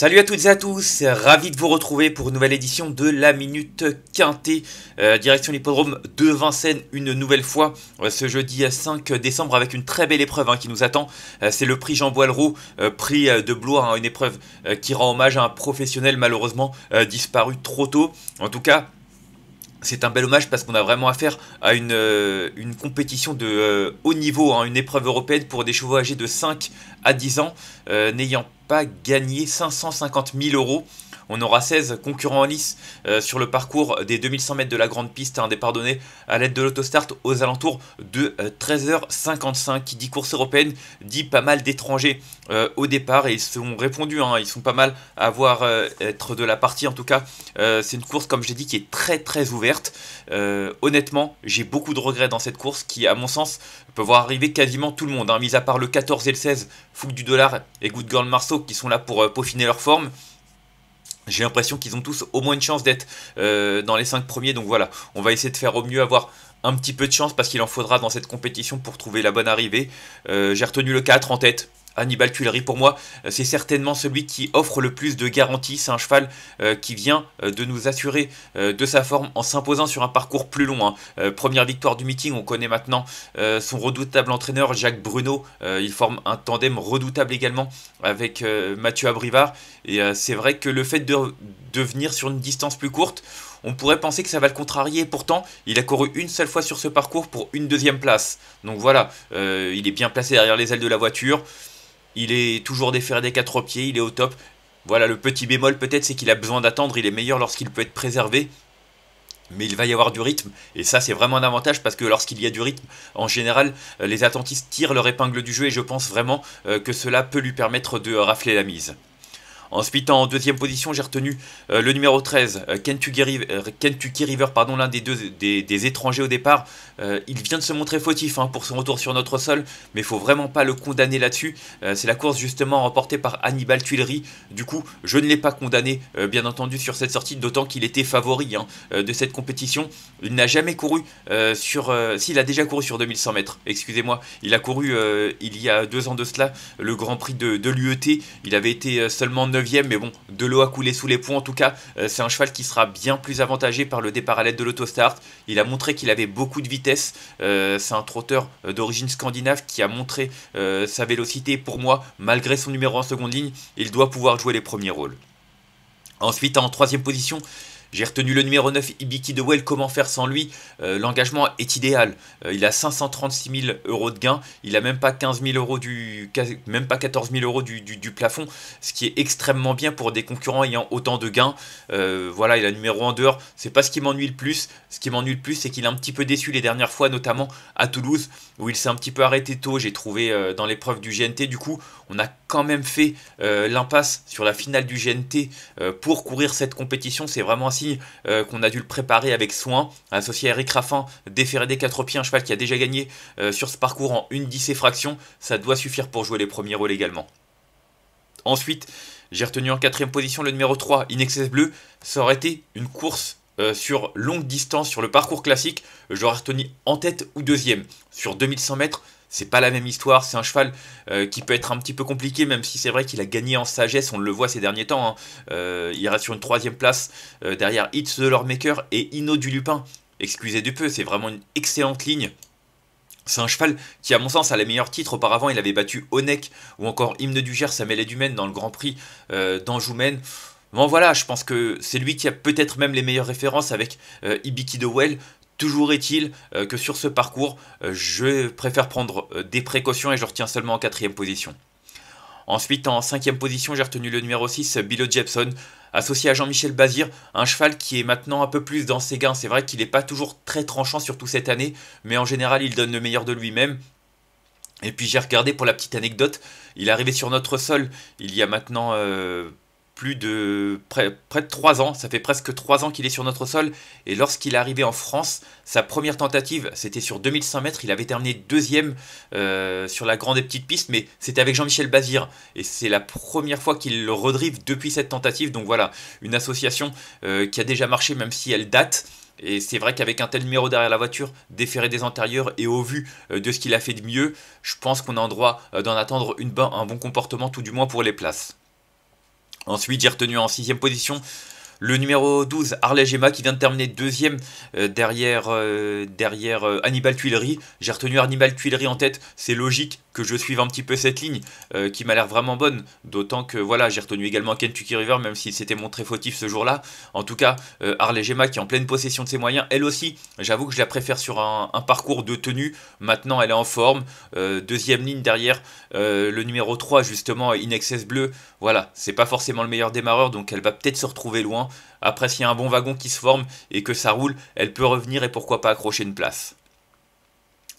Salut à toutes et à tous, ravi de vous retrouver pour une nouvelle édition de la Minute Quintée, euh, direction l'hippodrome de Vincennes une nouvelle fois, euh, ce jeudi 5 décembre avec une très belle épreuve hein, qui nous attend, euh, c'est le prix Jean Boileau, prix de Blois, hein, une épreuve qui rend hommage à un professionnel malheureusement disparu trop tôt, en tout cas c'est un bel hommage parce qu'on a vraiment affaire à une, compétition de haut niveau, hein, une épreuve européenne pour des chevaux âgés de 5 à 10 ans, n'ayant n'ayant gagner 550 000 euros. On aura 16 concurrents en lice euh, sur le parcours des 2100 mètres de la grande piste, un départ donné à l'aide de l'autostart aux alentours de 13h55. Euh, qui dit course européenne dit pas mal d'étrangers euh, au départ et ils se sont répondu, hein. ils sont pas mal à voir être de la partie en tout cas. c'est une course comme j'ai dit qui est très très ouverte. honnêtement, j'ai beaucoup de regrets dans cette course qui à mon sens peut voir arriver quasiment tout le monde, hein. mis à part le 14 et le 16, Fouque du Dollar et Good Girl Marceau qui sont là pour euh, peaufiner leur forme. J'ai l'impression qu'ils ont tous au moins une chance d'être euh, dans les 5 premiers. Donc voilà, on va essayer de faire au mieux, avoir un petit peu de chance parce qu'il en faudra dans cette compétition pour trouver la bonne arrivée. Euh, j'ai retenu le 4 en tête. Hannibal Tuileries, pour moi, euh, c'est certainement celui qui offre le plus de garanties. C'est un cheval euh, qui vient euh, de nous assurer de sa forme en s'imposant sur un parcours plus long. Hein. première victoire du meeting, on connaît maintenant son redoutable entraîneur Jacques Bruno. il forme un tandem redoutable également avec Mathieu Abrivard. Et c'est vrai que le fait de, de venir sur une distance plus courte, on pourrait penser que ça va le contrarier, pourtant il a couru une seule fois sur ce parcours pour une deuxième place. Donc voilà, il est bien placé derrière les ailes de la voiture. Il est toujours déféré des quatre pieds, il est au top. Voilà, le petit bémol peut-être, c'est qu'il a besoin d'attendre, il est meilleur lorsqu'il peut être préservé. Mais il va y avoir du rythme, et ça c'est vraiment un avantage parce que lorsqu'il y a du rythme, en général, euh, les attentistes tirent leur épingle du jeu et je pense vraiment euh, que cela peut lui permettre de euh, rafler la mise. Ensuite, en deuxième position, j'ai retenu euh, le numéro 13, euh, euh, Kentucky, River, pardon, l'un des deux des, étrangers au départ. il vient de se montrer fautif hein, pour son retour sur notre sol, mais il faut vraiment pas le condamner là-dessus. c'est la course justement remportée par Hannibal Tuileries. Du coup, je ne l'ai pas condamné, bien entendu, sur cette sortie, d'autant qu'il était favori hein, de cette compétition. Il n'a jamais couru sur... S'il a déjà couru sur 2100 mètres, excusez-moi. Il a couru il y a deux ans de cela, le Grand Prix de, de l'UET. Il avait été seulement 9 mais bon, de l'eau a coulé sous les ponts. En tout cas, euh, c'est un cheval qui sera bien plus avantagé par le départ à l'aide de l'autostart. Il a montré qu'il avait beaucoup de vitesse. Euh, c'est un trotteur euh, d'origine scandinave qui a montré sa vélocité. Pour moi, malgré son numéro en seconde ligne, il doit pouvoir jouer les premiers rôles. Ensuite, en troisième position, j'ai retenu le numéro 9, Ibiki de Well, comment faire sans lui euh, L'engagement est idéal. Euh, il a 536 000 euros de gains, il n'a même pas 15 euros du, même pas 14 000 euros du, plafond, ce qui est extrêmement bien pour des concurrents ayant autant de gains. Euh, voilà, il a numéro 1 dehors, c'est pas ce qui m'ennuie le plus. Ce qui m'ennuie le plus, c'est qu'il est un petit peu déçu les dernières fois, notamment à Toulouse, où il s'est un petit peu arrêté tôt, j'ai trouvé dans l'épreuve du GNT. Du coup, on a quand même fait l'impasse sur la finale du GNT pour courir cette compétition, c'est vraiment assez euh, qu'on a dû le préparer avec soin, associé à Eric Raffin, déféré des quatre pieds, un cheval qui a déjà gagné euh, sur ce parcours en une et fraction, ça doit suffire pour jouer les premiers rôles également. Ensuite, j'ai retenu en quatrième position le numéro 3, Inexcess Bleu, ça aurait été une course euh, sur longue distance sur le parcours classique, j'aurais retenu en tête ou deuxième. Sur 2100 mètres, c'est pas la même histoire. C'est un cheval euh, qui peut être un petit peu compliqué, même si c'est vrai qu'il a gagné en sagesse. On le voit ces derniers temps. Hein. Euh, il reste sur une troisième place euh, derrière It's the Lormaker et Inno du Lupin. Excusez du peu, c'est vraiment une excellente ligne. C'est un cheval qui, à mon sens, a les meilleurs titres. Auparavant, il avait battu Onek ou encore Hymne du Gers, du Maine dans le Grand Prix d'Anjoumen. Bon voilà, je pense que c'est lui qui a peut-être même les meilleures références avec Ibiki de Well. Toujours est-il euh, que sur ce parcours, euh, je préfère prendre euh, des précautions et je retiens seulement en quatrième position. Ensuite, en cinquième position, j'ai retenu le numéro 6, Billo Jepson, associé à Jean-Michel Bazir, un cheval qui est maintenant un peu plus dans ses gains. C'est vrai qu'il n'est pas toujours très tranchant, surtout cette année, mais en général, il donne le meilleur de lui-même. Et puis j'ai regardé pour la petite anecdote, il est arrivé sur notre sol il y a maintenant plus de près, de 3 ans, ça fait presque 3 ans qu'il est sur notre sol, et lorsqu'il est arrivé en France, sa première tentative, c'était sur 2100 mètres, il avait terminé deuxième euh, sur la grande et petite piste, mais c'était avec Jean-Michel Bazir, et c'est la première fois qu'il le redrive depuis cette tentative, donc voilà, une association euh, qui a déjà marché, même si elle date, et c'est vrai qu'avec un tel numéro derrière la voiture, déféré des antérieurs et au vu euh, de ce qu'il a fait de mieux, je pense qu'on a en droit d'en attendre un bon comportement, tout du moins pour les places. Ensuite, j'ai retenu en sixième position le numéro 12, Arlège Emma, qui vient de terminer deuxième euh, derrière, euh, derrière euh, Hannibal Tuileries. J'ai retenu Hannibal Tuileries en tête, c'est logique, que je suive un petit peu cette ligne euh, qui m'a l'air vraiment bonne. D'autant que voilà, j'ai retenu également Kentucky River, même s'il s'était montré fautif ce jour-là. En tout cas, euh, Harley Gemma qui est en pleine possession de ses moyens, elle aussi, j'avoue que je la préfère sur un, parcours de tenue. Maintenant, elle est en forme. Euh, deuxième ligne derrière le numéro 3, justement, Inexcess Bleu. Voilà, c'est pas forcément le meilleur démarreur, donc elle va peut-être se retrouver loin. Après, s'il y a un bon wagon qui se forme et que ça roule, elle peut revenir et pourquoi pas accrocher une place.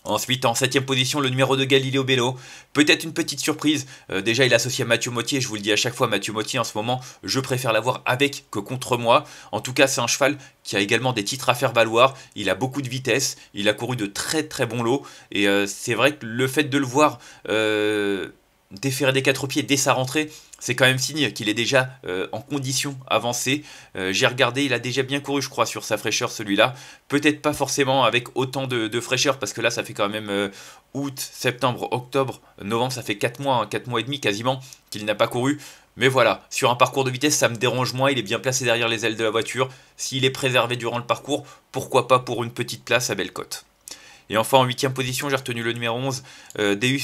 Ensuite, en 7 position, le numéro de Galileo Bello. Peut-être une petite surprise. Euh, déjà, il associe associé à Mathieu Mottier. Je vous le dis à chaque fois, Mathieu Mottier, en ce moment, je préfère l'avoir avec que contre moi. En tout cas, c'est un cheval qui a également des titres à faire valoir. Il a beaucoup de vitesse. Il a couru de très très bons lots. Et euh, c'est vrai que le fait de le voir euh, déférer des quatre pieds dès sa rentrée, c'est quand même signe qu'il est déjà euh, en condition avancée. Euh, j'ai regardé, il a déjà bien couru, je crois, sur sa fraîcheur celui-là. Peut-être pas forcément avec autant de, fraîcheur, parce que là, ça fait quand même euh, août, septembre, octobre, novembre, ça fait 4 mois, 4 hein, mois et demi quasiment qu'il n'a pas couru. Mais voilà, sur un parcours de vitesse, ça me dérange moins, il est bien placé derrière les ailes de la voiture. S'il est préservé durant le parcours, pourquoi pas pour une petite place à Bellecote. Et enfin, en huitième position, j'ai retenu le numéro 11, euh, Deus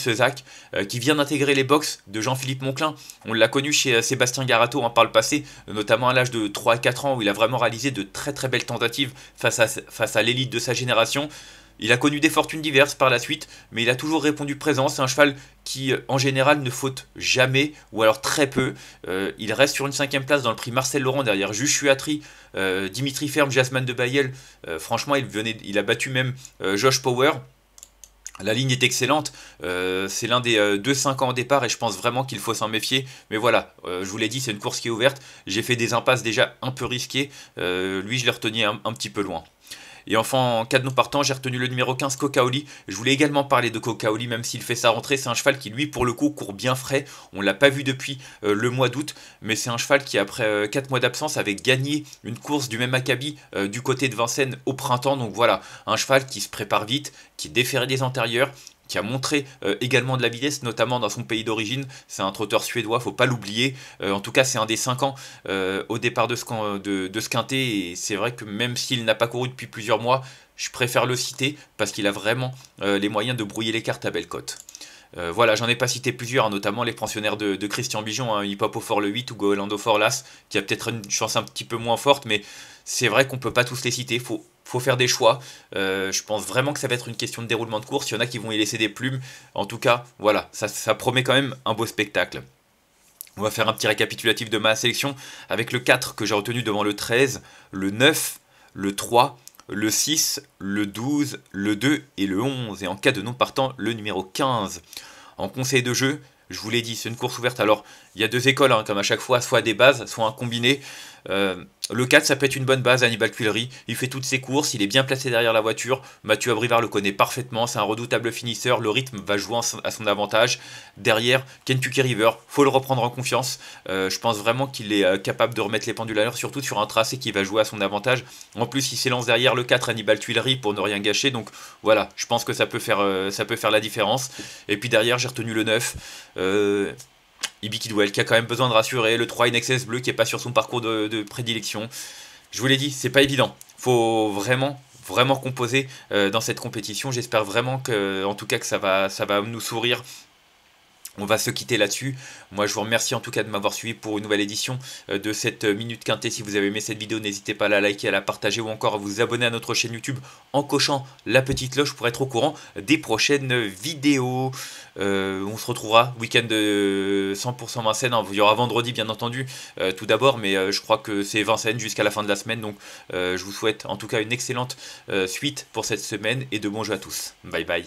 euh, qui vient d'intégrer les box de Jean-Philippe Monclin. On l'a connu chez euh, Sébastien Garato en hein, par le passé, euh, notamment à l'âge de 3 4 ans, où il a vraiment réalisé de très très belles tentatives face face à l'élite de sa génération. Il a connu des fortunes diverses par la suite, mais il a toujours répondu présent. C'est un cheval qui, euh, en général, ne faute jamais, ou alors très peu. Euh, il reste sur une cinquième place dans le prix Marcel Laurent derrière Jushuatri, euh, Dimitri Ferme, Jasmine de Bayel. franchement, il, venait, il a battu même Josh Power. La ligne est excellente, c'est l'un des 2-5 ans au départ et je pense vraiment qu'il faut s'en méfier. Mais voilà, je vous l'ai dit, c'est une course qui est ouverte. J'ai fait des impasses déjà un peu risquées. lui, je l'ai retenais un petit peu loin. Et enfin, en cas de non partant, j'ai retenu le numéro 15, Cocaoli. Je voulais également parler de Cocaoli, même s'il fait sa rentrée. C'est un cheval qui, lui, pour le coup, court bien frais. On l'a pas vu depuis euh, le mois d'août, mais c'est un cheval qui, après 4 euh, mois d'absence, avait gagné une course du même acabit euh, du côté de Vincennes au printemps. Donc voilà, un cheval qui se prépare vite, qui déférait des antérieurs, qui a montré euh, également de la vitesse, notamment dans son pays d'origine. C'est un trotteur suédois, faut pas l'oublier. Euh, en tout cas, c'est un des 5 ans euh, au départ de ce, de, quintet. Et c'est vrai que même s'il n'a pas couru depuis plusieurs mois, je préfère le citer parce qu'il a vraiment les moyens de brouiller les cartes à belle cote. voilà, j'en ai pas cité plusieurs, hein, notamment les pensionnaires de, Christian Bijon, hein, Hip Hop au Fort le 8 ou Golando Forlas, qui a peut-être une chance un petit peu moins forte, mais c'est vrai qu'on ne peut pas tous les citer, faut faut faire des choix. Euh, je pense vraiment que ça va être une question de déroulement de course. Il y en a qui vont y laisser des plumes. En tout cas, voilà, ça, promet quand même un beau spectacle. On va faire un petit récapitulatif de ma sélection avec le 4 que j'ai retenu devant le 13, le 9, le 3, le 6, le 12, le 2 et le 11. Et en cas de non partant, le numéro 15. En conseil de jeu, je vous l'ai dit, c'est une course ouverte. Alors, il y a deux écoles, hein, comme à chaque fois, soit des bases, soit un combiné. Euh, le 4, ça peut être une bonne base, Hannibal Tuileries. Il fait toutes ses courses, il est bien placé derrière la voiture. Mathieu Abrivard le connaît parfaitement, c'est un redoutable finisseur. Le rythme va jouer à son avantage. Derrière, Kentucky River, faut le reprendre en confiance. Euh, je pense vraiment qu'il est euh, capable de remettre les pendules à l'heure, surtout sur un tracé qui va jouer à son avantage. En plus, il s'élance derrière le 4, Hannibal Tuileries, pour ne rien gâcher. Donc voilà, je pense que ça peut faire, euh, ça peut faire la différence. Et puis derrière, j'ai retenu le 9. Euh, Ibiki qui a quand même besoin de rassurer, le 3 Inexcess bleu qui est pas sur son parcours de, prédilection. Je vous l'ai dit, c'est pas évident. Faut vraiment vraiment composer euh, dans cette compétition. J'espère vraiment que en tout cas que ça va ça va nous sourire on va se quitter là-dessus. Moi, je vous remercie en tout cas de m'avoir suivi pour une nouvelle édition euh, de cette euh, Minute Quintée. Si vous avez aimé cette vidéo, n'hésitez pas à la liker, à la partager ou encore à vous abonner à notre chaîne YouTube en cochant la petite cloche pour être au courant des prochaines vidéos. Euh, on se retrouvera week-end 100% Vincennes. Hein, il y aura vendredi, bien entendu, tout d'abord, mais je crois que c'est Vincennes jusqu'à la fin de la semaine. Donc, je vous souhaite en tout cas une excellente suite pour cette semaine et de bons jeux à tous. Bye bye.